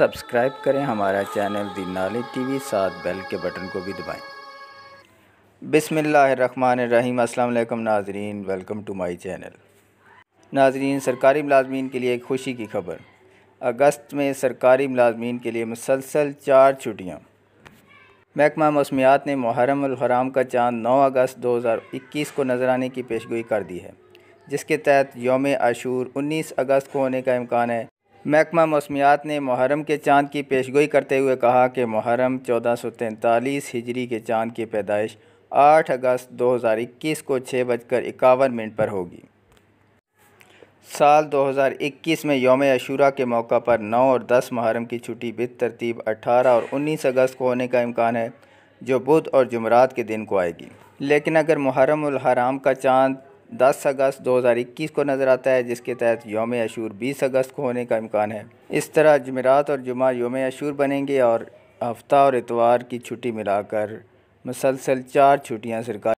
subscribe करें हमारा channel the knowledge TV साथ बेल के बटन को भी दबाएं बिसमीम अल्लाम नाजरीन वेलकम टू माय चैनल नाजरीन सरकारी मुलाजमीन के लिए एक खुशी की खबर अगस्त में सरकारी मुलाजमीन के लिए मुसलसल चार छुट्टियां महकमा मौसमियात ने मुहरम हराम का चांद 9 अगस्त 2021 को नजर आने की पेशगोई कर दी है जिसके तहत योम आशूर 19 अगस्त को होने का इम्कान है महकमा मौसमियात ने मुहरम के चाँद की पेशगोई करते हुए कहा कि मुहरम चौदह सौ तैंतालीस हिजरी के चाँद की पैदाइश आठ अगस्त दो हज़ार इक्कीस को छः बजकर इक्यावन मिनट पर होगी साल 2021 में योम अशूरा के मौका पर 9 और 10 मुहरम की छुट्टी बित तरतीब 18 और 19 अगस्त को होने का इम्कान है जो बुध और जुमरात के दिन को आएगी लेकिन अगर मुहरम हराम का चांद 10 अगस्त 2021 को नज़र आता है जिसके तहत योम अशूर 20 अगस्त को होने का इम्कान है इस तरह जमेरात और जुमा योम अशूर बनेंगे और हफ्ता और इतवार की छुट्टी मिलाकर मुसलसल चार छुट्टियां सरकार